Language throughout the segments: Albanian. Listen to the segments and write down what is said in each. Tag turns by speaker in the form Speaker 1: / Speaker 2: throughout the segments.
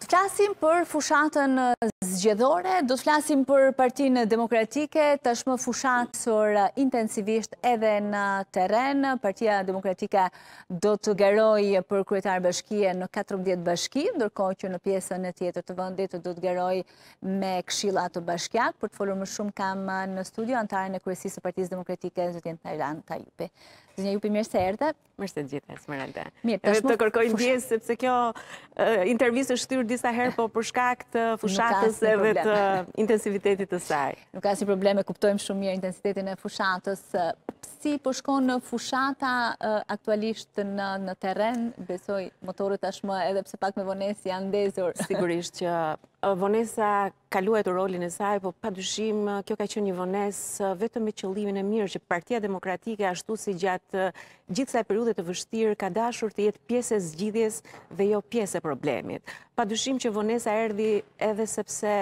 Speaker 1: Të klasim për fushatën zgjedhore, do të flasim për partinë demokratike, tashmë fushatësor intensivisht edhe në teren. Partia demokratike do të geroj për kryetar bashkije në 14 bashki, ndërko që në pjesën e tjetër të vëndit do të geroj me kshila të bashkjak. Për të folur më shumë kam në studio, antarën e kryesisë të partijës demokratike, zëtjen të Tajupi. Zënja Jupi, mirë se
Speaker 2: erdhe. Mirë se gjithë, Esmeralda. Mirë, Të kërkojnë djesë, sepse kjo eh, intervjisë është disa herë, po për shkak të fushatë ose edhe të intensivitetit të saj. Nuk ka si
Speaker 1: probleme, kuptojmë shumë mirë intensitetin e fushatës si përshkon po në fushata aktualisht në teren, besoj motorët ashmë edhe pse pak me vonesi janë ndezur.
Speaker 2: Sigurisht që vonesa kaluaj të rolin e saj, po pa kjo ka që një vones vetëm me qëllimin e mirë që partia demokratike ashtu si gjatë gjithë saj periudet të vështirë ka dashur të jetë pjese zgjidhjes dhe jo pjese problemit. Pa që vonesa erdi edhe sepse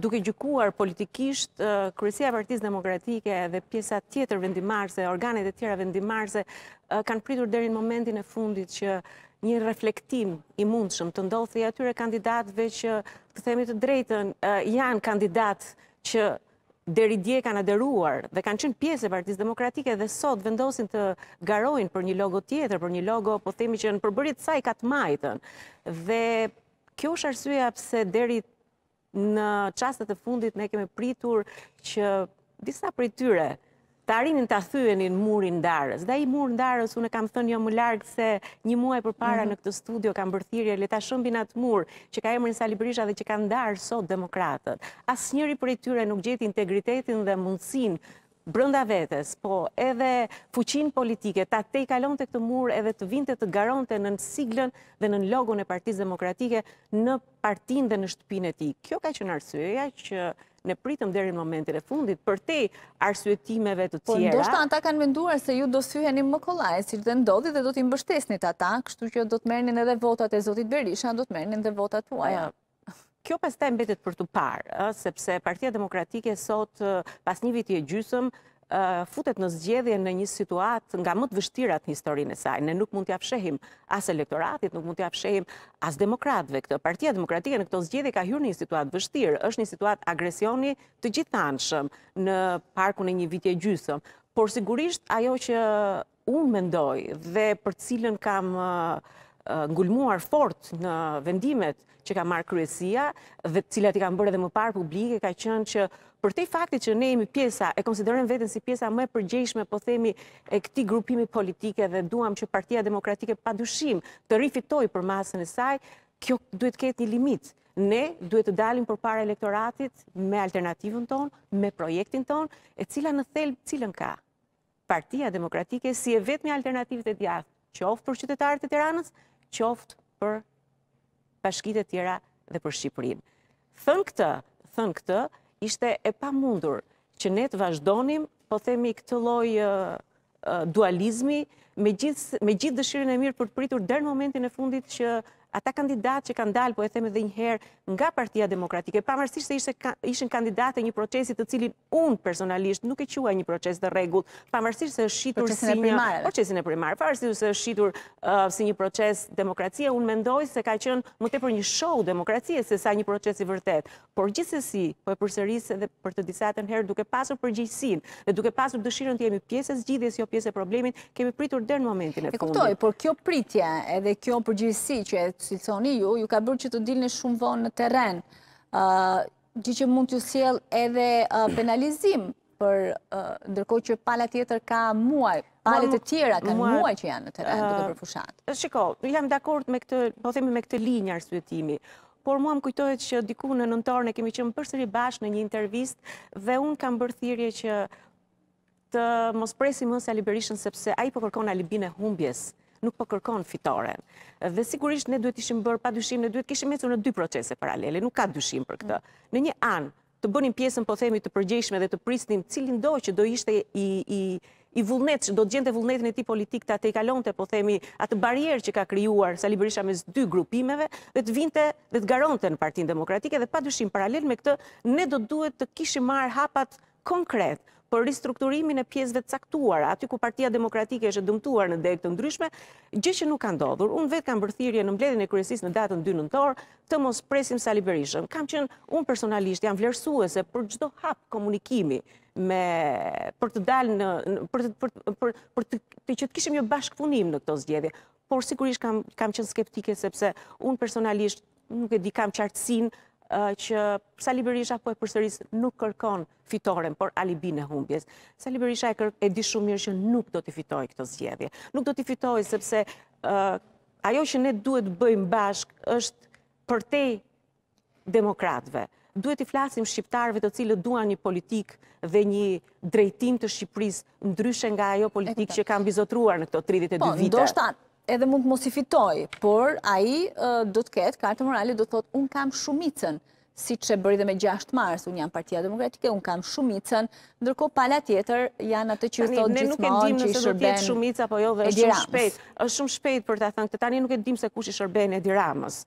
Speaker 2: duke gjykuar politikisht kryesia e Partisë Demokratike dhe pjesa tjetër vendimarrëse, organet e tjera vendimarrëse kanë pritur deri në momentin e fundit që një reflektim i mundshëm të ndodhë i atyre kandidatëve që të themi të drejtën janë kandidat që deri dje kanë aderuar dhe kanë qenë pjesë e Partisë Demokratike dhe sot vendosin të garojnë për një logo tjetër, për një logo, po themi që në përbërit saj ka të majtën. Dhe kjo është arsyeja pse deri në qastet e fundit ne keme pritur që disa për tyre të arinin të thyenin murin darës. Dhe i murin darës, unë kam thënë jo më largë se një muaj për para mhm. në këtë studio kam bërthirje, leta shëmbin atë mur që ka emrin Sali Berisha dhe që kanë darë sot demokratët. Asë njëri për i tyre nuk gjeti integritetin dhe mundësin brënda vetës, po edhe fuqin politike, ta te i kalon të këtë mur edhe të vinte të garon të nën siglën dhe në logon e partiz demokratike në partin dhe në shtëpin e ti. Kjo ka që në arsueja që në pritëm në momentin e fundit, për te arsuetimeve të po, tjera. Po, ndoshta
Speaker 1: ata kanë venduar se ju do syheni më kolaj, si dhe ndodhi dhe do t'i mbështesnit ata, kështu që do t'merni edhe votat e Zotit Berisha, do t'merni edhe votat tuaja.
Speaker 2: Kjo pas taj mbetet për të parë, sepse Partia Demokratike sot pas një viti e gjysëm futet në zgjedhje në një situat nga më të vështirat në historinë e saj. Ne nuk mund t'ja pshehim as elektoratit, nuk mund t'ja pshehim as demokratve këtë. Partia Demokratike në këto zgjedhje ka hyrë një situat vështirë, është një situat agresioni të gjithanshëm në parkun e një vitje gjysëm. Por sigurisht ajo që unë mendoj dhe për cilën kam ngulmuar fort në vendimet që ka marrë kryesia dhe cilat i kanë bërë edhe më parë publike, ka qënë që për te fakti që ne jemi pjesa, e konsiderën vetën si pjesa më e përgjeshme, po themi e këti grupimi politike dhe duham që partia demokratike pa dushim të rifitoj për masën e saj, kjo duhet ketë një limit. Ne duhet të dalim për para elektoratit me alternativën tonë, me projektin tonë, e cila në thelë cilën ka. Partia demokratike si e vetë një alternativët e djathë, që ofë për qytetarët e tiranës, qoftë për pashkit e tjera dhe për Shqipërin. Thënë këtë, thënë këtë, ishte e pa mundur që ne të vazhdonim, po themi këtë lojë dualizmi, me gjithë dëshirën e mirë për të pritur dërë momentin e fundit që ata kandidat që kanë dalë, po e theme dhe njëherë, nga partia demokratike, pa se ishen kandidat e një procesit të cilin unë personalisht nuk e qua një proces dhe regull, pa mërësisht se shqitur si një procesin e primar, pa mërësisht se shqitur uh, si një proces demokracie, unë mendoj se ka qënë më te për një show demokracia, se sa një proces i vërtet, por gjithës e si, po e përsëris edhe për të disatën herë, duke pasur për gjithësin, dhe duke pasur dëshirën të jemi pjesës gjithës, jo pjesë e problemin, kemi pritur dhe në momentin e fundit. E kuptoj,
Speaker 1: por kjo pritja edhe kjo përgjithësi që e si të thoni ju, ju ka bërë që të dilni shumë vonë në teren, gjithë që mund të siel edhe penalizim, për ndërkoj që pala tjetër ka muaj, palet e tjera ka muaj që janë në teren, dhe të përfushat.
Speaker 2: Shiko, jam dhe akord me këtë, po themi me këtë linjë arsutimi, por mua më kujtojt që diku në nëntorën e kemi që më përsëri bashkë në një intervist dhe unë kam bërthirje që të mos presim mësja liberishën sepse a i përkërkona po libin e humbjes nuk po kërkon fitoren. Dhe sigurisht ne duhet ishim bërë pa dyshim, ne duhet kishim mesur në dy procese paralele, nuk ka dyshim për këtë. Në një anë, të bënim pjesën, po themi, të përgjeshme dhe të pristim, cilin do që do ishte i, i, i vullnet, që do të gjente vullnetin e ti politik të atë i kalon të, po themi, atë barjer që ka kryuar Sali Berisha mes dy grupimeve, dhe të vinte dhe të garonte në partin demokratike, dhe pa dushim paralel me këtë, ne do duhet të kishim marë hapat konkret, për ristrukturimin e pjesëve caktuara, aty ku Partia Demokratike është dëmtuar në degë të ndryshme, gjë që nuk ka ndodhur. Unë vetë kam bërthirje në mbledhjen e kryesisë në datën 2 nëntor, të mos presim sa liberishëm. Kam qenë unë personalisht jam vlerësuese për çdo hap komunikimi me për të dalë në për të për, për, për të, të që të kishim një bashkëpunim në këto zgjedhje. Por sigurisht kam kam qenë skeptike sepse unë personalisht nuk e di kam qartësinë që Sali Berisha po e përsëris nuk kërkon fitoren, por alibi në humbjes. Sali Berisha e e di shumë mirë që nuk do t'i fitoj këtë zgjedhje. Nuk do t'i fitoj sepse ajo që ne duhet bëjmë bashk është për te demokratve. Duhet i flasim shqiptarve të cilë duan një politik dhe një drejtim të Shqipëris ndryshen nga ajo politik që kam bizotruar në këto 32 po, vite. Po,
Speaker 1: edhe mund të mos i fitoj, por aji do të ketë, kartë morali do të thotë, unë kam shumicën, si që bëri dhe me 6 mars, unë jam partia demokratike, unë kam
Speaker 2: shumicën, ndërko pala tjetër janë atë që i thotë gjithmonë që i shërben po jo, e dhe është shumë shpejt për të thënë këtë, tani nuk e dim se kush i shërben e diramës.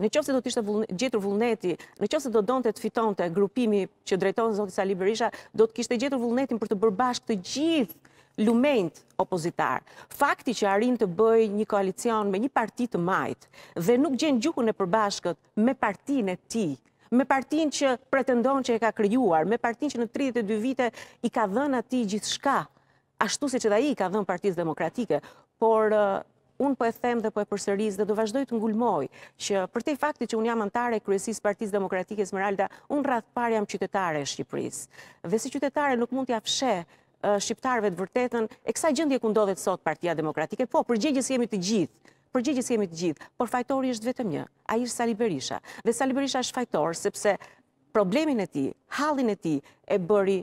Speaker 2: Në qofë se do të ishte gjetur vullneti, në qofë se do donë të të fiton të grupimi që drejtonë zotisa Liberisha, do të kishte gjetur vullnetin për të bërbash të gjithë lumejnët opozitarë. Fakti që arin të bëj një koalicion me një parti të majtë dhe nuk gjenë gjukun e përbashkët me partin e ti, me partin që pretendon që e ka kryuar, me partin që në 32 vite i ka dhënë ati gjithë shka, ashtu se që da i ka dhënë partiz demokratike, por uh, unë po e them dhe po e përsëris dhe do vazhdoj të ngulmoj që për te fakti që unë jam antare e kryesis partiz demokratike Smeralda, unë rrath par jam qytetare e Shqipëris. Dhe si qytetare nuk mund t'ja fshe shqiptarëve të vërtetën e kësaj gjendje ku ndodhet sot Partia Demokratike. Po, përgjegjës jemi të gjithë. Përgjegjës jemi të gjithë, por fajtori është vetëm një, ai është Sali Berisha. Dhe Sali Berisha është fajtor sepse problemin e tij, hallin e tij e bëri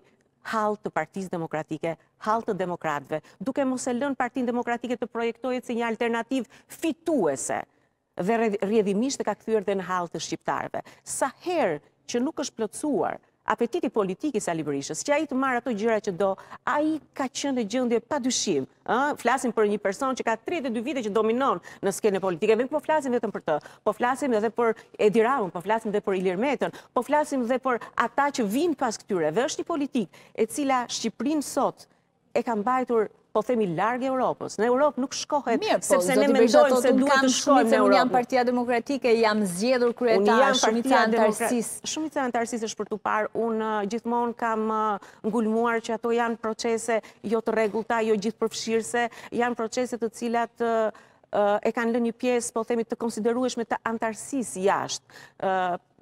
Speaker 2: hall të Partisë Demokratike, hall të demokratëve, duke mos e lënë Partinë Demokratike të projektojë si një alternativë fituese dhe rrjedhimisht e ka kthyer dhe në hall të shqiptarëve. Sa herë që nuk është plotësuar apetiti politikis a Librishës, që a i të marrë ato gjyra që do, a i ka qënë dhe gjëndje pa dushim. Flasim për një person që ka 32 vite që dominon në skene politike, dhe po flasim dhe të për të, po flasim dhe për Ediravën, po flasim dhe për Ilir Metën, po flasim dhe për ata që vinë pas këtyre, dhe është një politik e cila Shqiprinë sot e kam bajtur po themi largë Europës. Në Europë nuk shkohet, po, sepse ne mendojmë se duhet të shkohet në Europë. Unë jam partia demokratike, jam zgjedhur kryetar, shumica antarësis. Shumica antarësis është për të parë, unë uh, gjithmonë kam uh, ngulmuar që ato janë procese jo të regullta, jo gjithë përfshirëse, janë procese të cilat uh, e kanë lë një pjesë, po themi, të konsiderueshme të antarësis jashtë.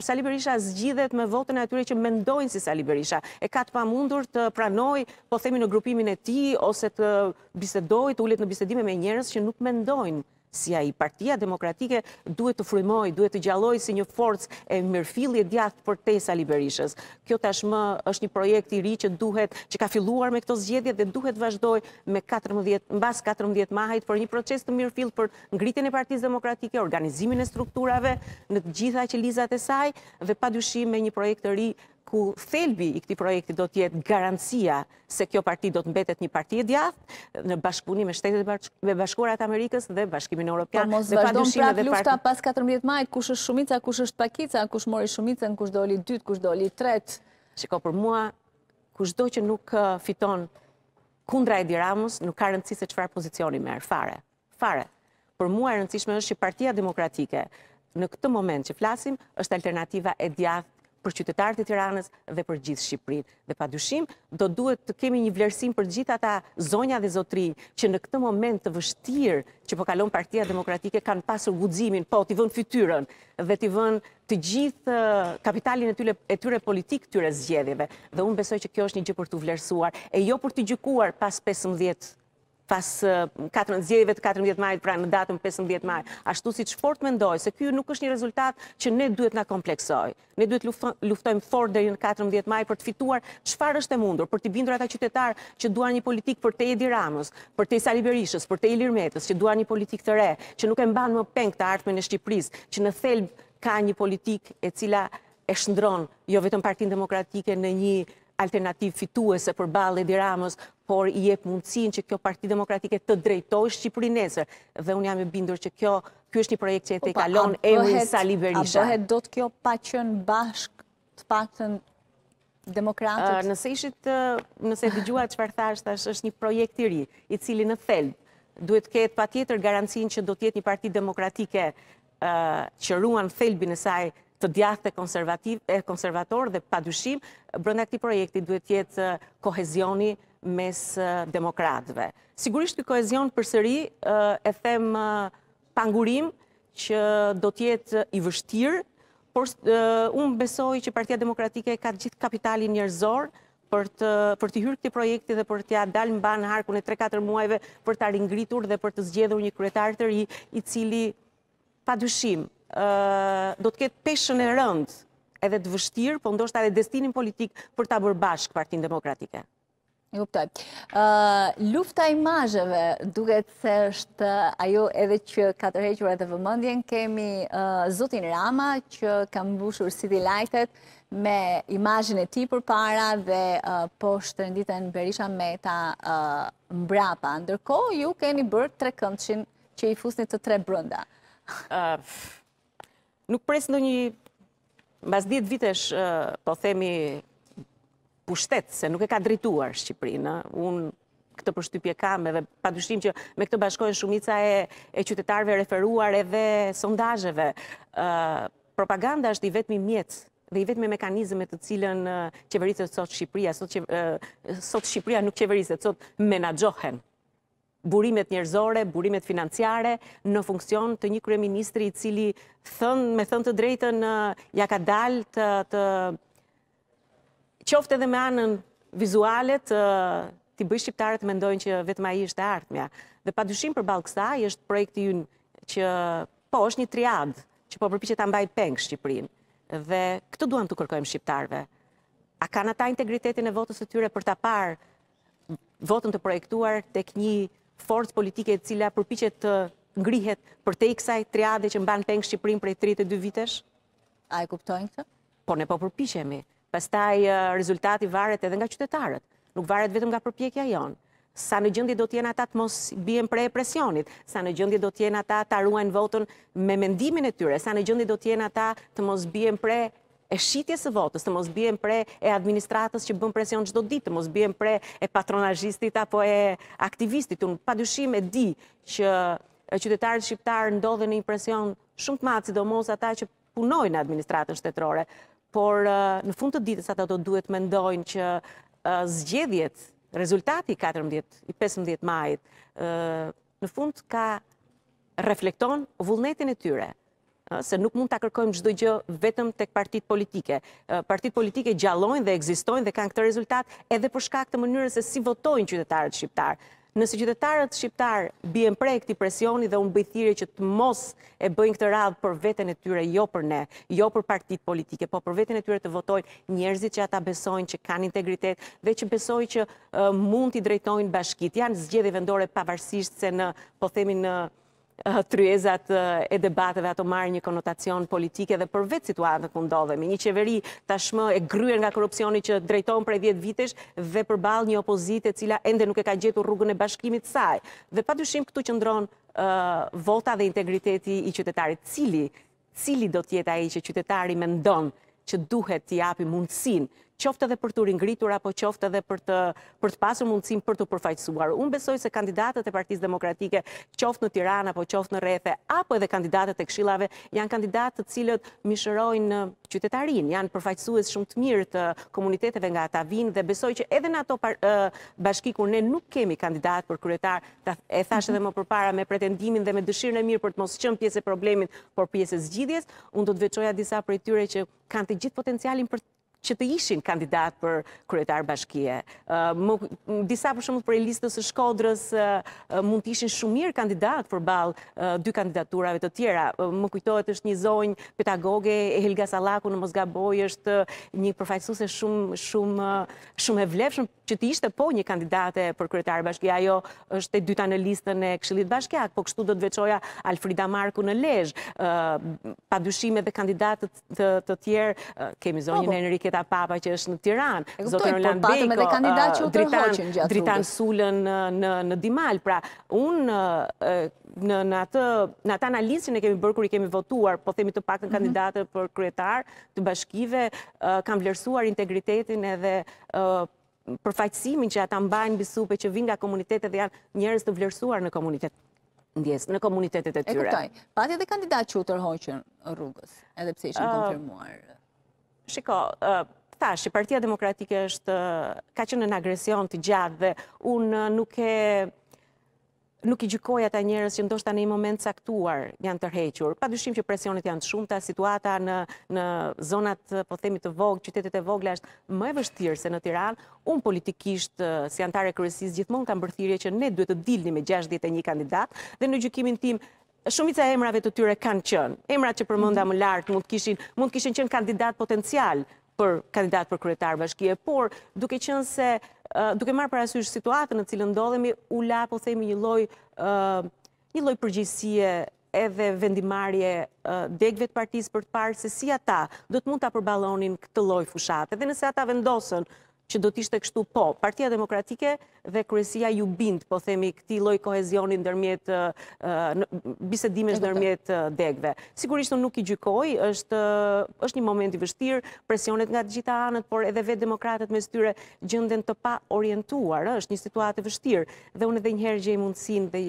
Speaker 2: Sali Berisha zgjidhet me votën e atyre që mendojnë si Sali Berisha. E ka të pa mundur të pranoj, po themi, në grupimin e ti, ose të bisedoj, të ullet në bisedime me njerës që nuk mendojnë si a i partia demokratike duhet të frimoj, duhet të gjalloj si një forcë e mërfilje djathë për tesa liberishës. Kjo tashmë është një projekt i ri që duhet, që ka filluar me këto zgjedje dhe duhet vazhdoj me 14, mbas 14 mahajt për një proces të mërfil për ngritin e partiz demokratike, organizimin e strukturave në gjitha që lizat e saj dhe pa dyshim me një projekt të ri ku thelbi i këti projekti do tjetë garancia se kjo parti do të mbetet një parti e djath në bashkëpunim e shtetet e bashkurat Amerikës dhe bashkimin e Europian. Po mos vazhdojmë prap lufta pas 14 majt, kush është shumica, kush është pakica, kush mori shumica, kush doli dytë, kush doli tretë. Shiko, për mua, kush do që nuk uh, fiton kundra e diramus, nuk ka rëndësi se qëfar pozicioni merë, fare, fare. Për mua e rëndësishme është që partia demokratike në këtë moment që flasim, është alternativa e djath për qytetarët e Tiranës dhe për gjithë Shqipërinë. Dhe padyshim do duhet të kemi një vlerësim për gjithë ata zonja dhe zotëri që në këtë moment të vështirë që po kalon Partia Demokratike kanë pasur guximin, po ti vën fytyrën dhe ti vën të gjithë uh, kapitalin e tyre e tyre politik tyre zgjedhjeve. Dhe unë besoj që kjo është një gjë për të vlerësuar e jo për të gjykuar pas 15 pas 14 zjerive të 14 majtë, pra në datën 15 maj, ashtu si që fort mendoj, se kjo nuk është një rezultat që ne duhet nga kompleksoj. Ne duhet luftojmë fort dhe në 14 maj për të fituar që farë është e mundur, për të bindur ata qytetar që duar një politik për te i për te i Sali Berishës, për te i Lirmetës, që duar një politik të re, që nuk e mbanë më peng të artme në Shqipëris, që në thelb ka një politik e cila e shëndronë jo vetëm partin demokratike në një alternativ fituese për balë e Ramos, por i jep mundësin që kjo parti demokratike të drejtoj Shqipërinesër. Dhe unë jam e bindur që kjo, kjo është një projekt që e te kalon e mërë Sali Berisha. A bëhet
Speaker 1: do të kjo pa qënë bashk të paktën demokratët?
Speaker 2: Nëse ishit, nëse të gjuat që farëtasht, është një projekt i ri, i cili në thelb, duhet ketë pa tjetër garancin që do tjetë një parti demokratike që ruan thelbin e saj të djathë e konservator dhe padushim, brënda këti projekti duhet jetë uh, kohezioni mes uh, demokratve. Sigurisht të kohezion për sëri uh, e them pangurim që do tjetë i vështirë, por unë besoj që partia demokratike ka gjithë kapitalin njërzorë për të hyrë këti projekti dhe për ja dalë banë në harkun e 3-4 muajve për të gritur dhe për të zgjedhur një kretar të ri i cili pa dushim do të ketë peshën e rëndë edhe të vështirë, po ndoshta edhe destinin politik për ta bërë bashkë partinë demokratike.
Speaker 1: Kuptoj. Lufta e imazheve duket se është ajo edhe që ka tërhequr edhe vëmendjen. Kemi zotin Rama që ka mbushur City Lightet me imazhin e tij përpara dhe po shtërënditën Berisha Meta mbrapa. Ndërkohë ju keni bërë tre këndëshin që i fusni të tre brenda
Speaker 2: nuk presë në një mas 10 vitesh po themi pushtet se nuk e ka drituar Shqiprinë. Unë këtë përshtypje kam edhe pa dyshim që me këtë bashkojnë shumica e qytetarve referuar edhe sondajëve. Propaganda është i vetëmi mjetës dhe i vetëmi mekanizme të cilën qeveritës të sot Shqipria, sot Shqipria nuk qeveritës sot menagjohen burimet njerëzore, burimet financiare në funksion të një kryeministri i cili me thënë të drejtën ja ka dalë të, të qofte edhe me anën vizualet të, të bëjë shqiptarët mendojnë që vetëma i është artëmja. Dhe pa dyshim për balë kësa, i është projekti jënë që po është një triad që po përpi që ta mbaj pengë Shqiprinë. Dhe këtë duham të kërkojmë shqiptarëve. A kanë ata integritetin e votës të tyre për ta parë votën të projektuar tek një forcë politike e cila përpichet të ngrihet për te i kësaj triade që mban pengë Shqiprin për e 32 vitesh? A e kuptojnë këtë? Po ne po përpichemi. Pastaj rezultati varet edhe nga qytetarët. Nuk varet vetëm nga përpjekja jonë. Sa në gjëndje do t'jena ta të mos bjen prej presionit, sa në gjëndje do t'jena ta të arruajnë votën me mendimin e tyre, sa në gjëndje do t'jena ta të mos bjen prej e shqitjes së votës, të mos bjen pre e administratës që bën presion qdo ditë, të mos bjen pre e patronajistit apo e aktivistit, unë pa dyshim e di që qytetarët shqiptarë ndodhe në impresion shumë të matë, si do mos ata që punojnë administratën shtetërore, por në fund të ditës ata do duhet me ndojnë që zgjedhjet, rezultati 14-15 majit, në fund ka reflekton vullnetin e tyre, se nuk mund të kërkojmë gjithë dojgjë vetëm të partit politike. Partit politike gjallojnë dhe egzistojnë dhe kanë këtë rezultat edhe për shkak të mënyrën se si votojnë qytetarët shqiptarë. Nësi qytetarët shqiptarë bie në prej këti presioni dhe unë bëjthiri që të mos e bëjnë këtë radhë për vetën e tyre, jo për ne, jo për partit politike, po për vetën e tyre të votojnë njerëzit që ata besojnë që kanë integritet dhe që besojnë që mund t'i drejtojnë bashkit. Janë zgjede vendore pavarësisht se në, po themin në, tryezat e debateve ato marrë një konotacion politike dhe për vetë situatë në kundodhemi. Një qeveri tashmë e gryer nga korupcioni që drejton për e 10 vitesh dhe përbal një opozite cila ende nuk e ka gjetu rrugën e bashkimit saj. Dhe pa dyshim këtu që ndronë vota dhe integriteti i qytetarit. Cili, cili do tjeta e që qytetari me ndonë që duhet t'i api mundësin qoftë edhe për të ringritur apo qoftë edhe për të për të pasur mundësinë për të përfaqësuar. Unë besoj se kandidatët e Partisë Demokratike, qoftë në Tiranë apo qoftë në rrethe, apo edhe kandidatët e këshillave, janë kandidatët të cilët mishërojnë qytetarinë, janë përfaqësues shumë të mirë të komuniteteve nga ata vinë dhe besoj që edhe në ato bashki kur ne nuk kemi kandidat për kryetar, e thashë edhe më përpara me pretendimin dhe me dëshirën e mirë për të mos qenë pjesë e problemit, por pjesë e zgjidhjes, unë do të veçoja disa prej tyre që kanë të gjithë potencialin për që të ishin kandidat për kryetar bashkje. Disa për shumë për e listës e shkodrës mund të ishin shumë mirë kandidat për balë dy kandidaturave të tjera. Më kujtojt është një zonjë pedagoge, Helga Salaku në Mosgaboj është një përfajtësuse shumë e vlefshmë që të ishte po një kandidate për kryetar bashkje. Ajo është e dyta në listën e këshilit bashkja, po kështu do të veqoja Alfrida Marku në lejsh. Pa dyshime dhe kandidatët të tjerë, kemi po, po. zonjën Enriket Greta Papa që është në Tiran, Zotë po Roland Beko, Dritan Sulën në Dimal. Pra, unë në atë analisë që ne kemi bërë kërë i kemi votuar, po themi të pak në mhm. kandidatë për kretar të bashkive, kam vlerësuar integritetin edhe përfaqësimin që ata mbajnë bisupe që vinë nga komunitetet dhe janë njerës të vlerësuar në komunitetet në komunitetet e tyre. E këptoj, pati edhe kandidat që u tërhoqën rrugës, edhe pse ishën konfirmuar Shiko, thashi, Partia Demokratike është, ka qënë në agresion të gjatë dhe unë nuk e nuk i gjykoj ata njerëz që ndoshta në një moment caktuar janë tërhequr. dushim që presionet janë të shumta, situata në në zonat po themi të vogë, qytetet e vogla është më e vështirë se në Tiranë. Un politikisht si antare kryesisë gjithmonë kam bërthirje që ne duhet të dilni me 61 kandidat dhe në gjykimin tim shumica e emrave të tyre kanë qënë. Emrat që mënda mhm. më lartë mund të kishin qënë kandidat potencial për kandidat për kryetar bashkje, por duke qënë se, duke marë parasysh situatën në cilë ndodhemi, u la, po themi, një loj përgjësie edhe vendimarje degve të partisë për të parë, se si ata do të mund të apërbalonin këtë loj fushatë, edhe nëse ata vendosën që do t'ishte kështu po. Partia Demokratike dhe Kryesia ju bind, po themi, këti loj kohezionin dërmjet, bisedimesh dërmjet degve. Sigurisht nuk i gjykoj, është, është një moment i vështirë, presionet nga gjitha anët, por edhe vetë demokratet me styre gjënden të pa orientuar, është një situatë vështirë, dhe unë edhe njëherë gjej mundësin dhe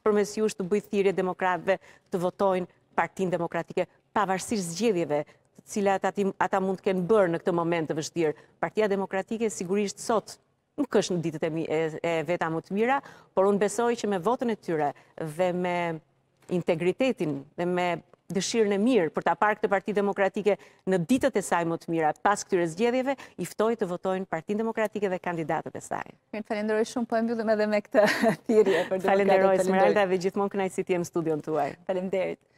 Speaker 2: për mes jush të bëjthirje demokratve të votojnë partin demokratike, pavarësisht zgjedhjeve cilat ata mund të kenë bërë në këtë moment të vështirë. Partia Demokratike sigurisht sot nuk është në ditët e veta më të mira, por unë besoj që me votën e tyre dhe me integritetin dhe me dëshirën e mirë për të aparë këtë Parti Demokratike në ditët e saj më të mira, pas këtyre zgjedhjeve, iftoj të votojnë Parti Demokratike dhe kandidatët e saj.
Speaker 1: Mirë, falenderoj shumë, po e mbjullim edhe me këtë
Speaker 2: të Falenderoj, Smeralda, dhe gjithmonë kënajtë si t'jem studion të uaj. Falenderit.